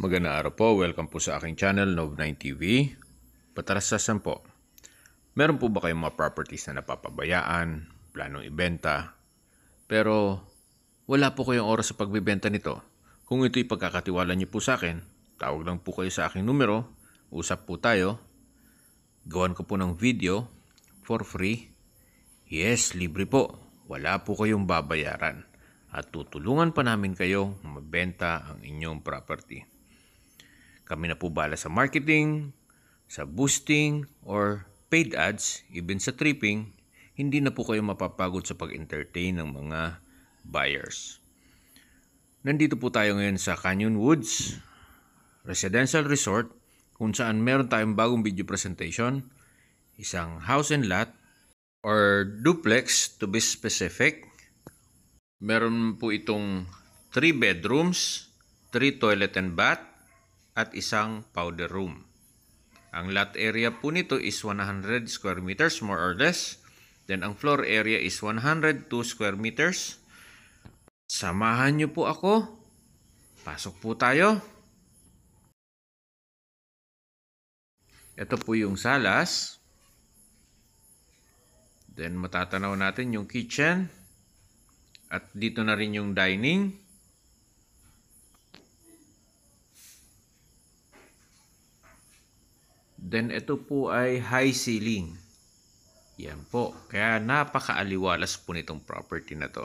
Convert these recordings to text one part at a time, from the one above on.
Magandang araw po. Welcome po sa aking channel, Nov9 TV. Pataras sa sampo. Meron po ba kayong mga properties na napapabayaan, planong ibenta, pero wala po kayong oras sa pagbibenta nito? Kung ito'y pagkakatiwala niyo po sa akin, tawag lang po kayo sa aking numero, usap po tayo, gawan ko po ng video for free. Yes, libre po. Wala po kayong babayaran at tutulungan pa namin kayong mabenta ang inyong property. Kami na po bala sa marketing, sa boosting, or paid ads, even sa tripping, hindi na po kayo mapapagod sa pag-entertain ng mga buyers. Nandito po tayo ngayon sa Canyon Woods Residential Resort kung saan meron tayong bagong video presentation, isang house and lot or duplex to be specific. Meron po itong 3 bedrooms, 3 toilet and bath, at isang powder room. Ang lot area po nito is 100 square meters more or less. Then ang floor area is 102 square meters. Samahan niyo po ako. Pasok po tayo. Ito po yung salas. Then matatanaw natin yung kitchen. At dito na rin yung dining. Then ito po ay high ceiling. Yan po. Kaya napakaaliwalas po nitong property na to.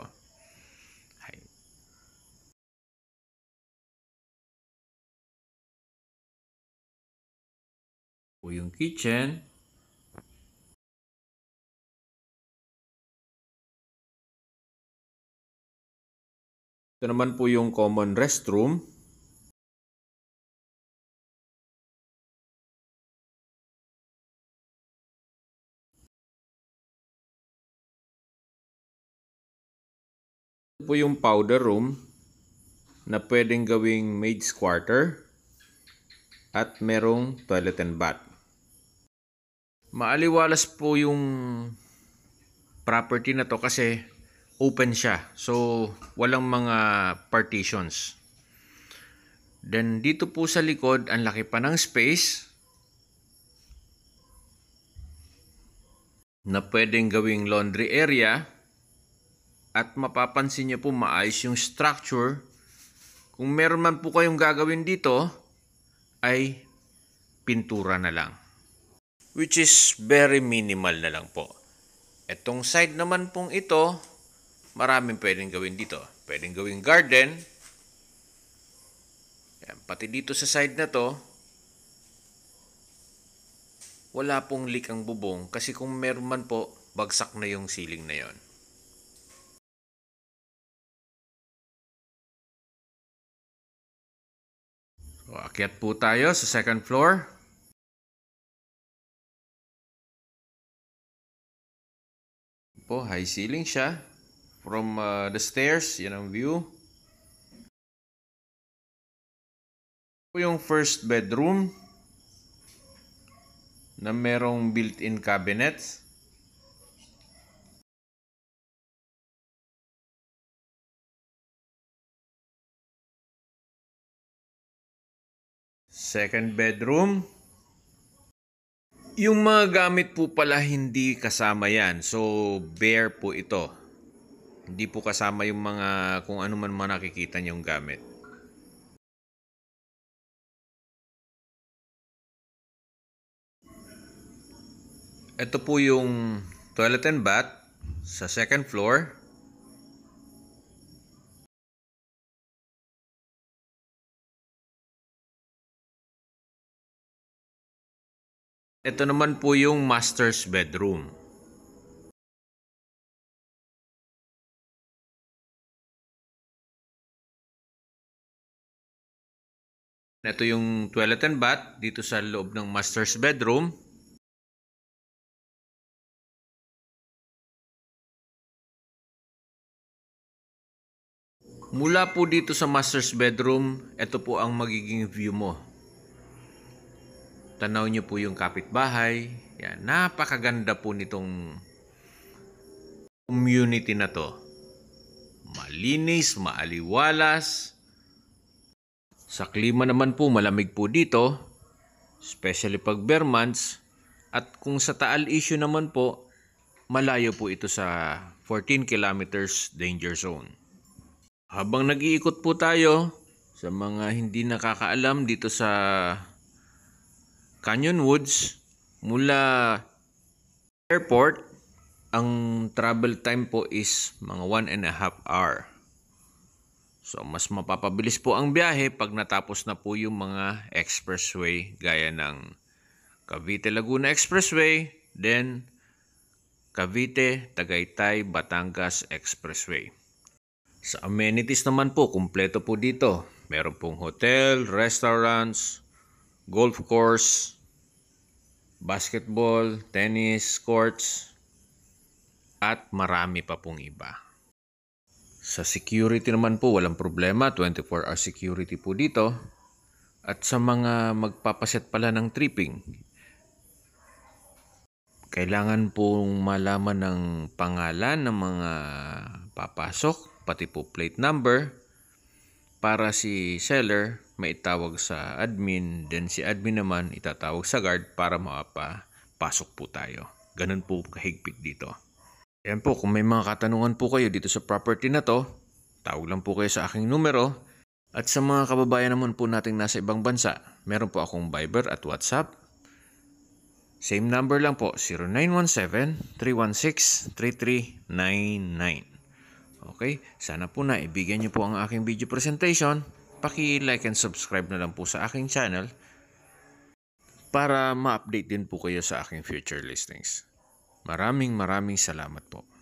po yung kitchen. Ito naman po yung common restroom. po yung powder room na pwedeng gawing maid's quarter at merong toilet and bath. Maaliwalas po yung property na to kasi open siya. So, walang mga partitions. Then, dito po sa likod, ang laki pa ng space na pwedeng gawing laundry area at mapapansin nyo po maayos yung structure. Kung meron man po kayong gagawin dito ay pintura na lang. Which is very minimal na lang po. etong side naman pong ito, maraming pwedeng gawin dito. Pwedeng gawing garden. Yan, pati dito sa side na to, wala pong likang bubong kasi kung meron man po, bagsak na yung ceiling na yon. akyat po tayo sa second floor. Po, high ceiling siya. From uh, the stairs, yan ang view. Po yung first bedroom na merong built-in cabinets. Second bedroom. Yung mga gamit po pala hindi kasama yan. So, bare po ito. Hindi po kasama yung mga kung ano man makikita nakikita niyong gamit. Ito po yung toilet and bath sa second floor. Ito naman po yung master's bedroom. Ito yung toilet and bath dito sa loob ng master's bedroom. Mula po dito sa master's bedroom, ito po ang magiging view mo. Tanaw nyo po yung kapitbahay. Yan, napakaganda po nitong community na to. Malinis, maaliwalas. Sa klima naman po, malamig po dito. Especially pag bare months. At kung sa Taal issue naman po, malayo po ito sa 14 kilometers danger zone. Habang nag-iikot po tayo sa mga hindi nakakaalam dito sa Canyon Woods mula airport, ang travel time po is mga 1 and a half hour. So mas mapapabilis po ang biyahe pag natapos na po yung mga expressway gaya ng Cavite Laguna Expressway, then Cavite Tagaytay Batangas Expressway. Sa amenities naman po, kumpleto po dito. Meron pong hotel, restaurants, golf course, basketball, tennis, courts, at marami pa pong iba. Sa security naman po, walang problema. 24 hour security po dito. At sa mga magpapaset pala ng tripping, kailangan pong malaman ng pangalan ng mga papasok, pati po plate number, para si seller maitawag sa admin, then si admin naman itatawag sa guard para mapapasok po tayo. Ganun po kahigpit dito. Ayan po, kung may mga katanungan po kayo dito sa property na to, tawag lang po kayo sa aking numero. At sa mga kababayan naman po nating nasa ibang bansa, meron po akong Viber at WhatsApp. Same number lang po, 0917-316-3399. Okay, sana po na ibigyan niyo po ang aking video presentation paki-like and subscribe na lang po sa aking channel para ma-update din po kayo sa aking future listings. Maraming maraming salamat po.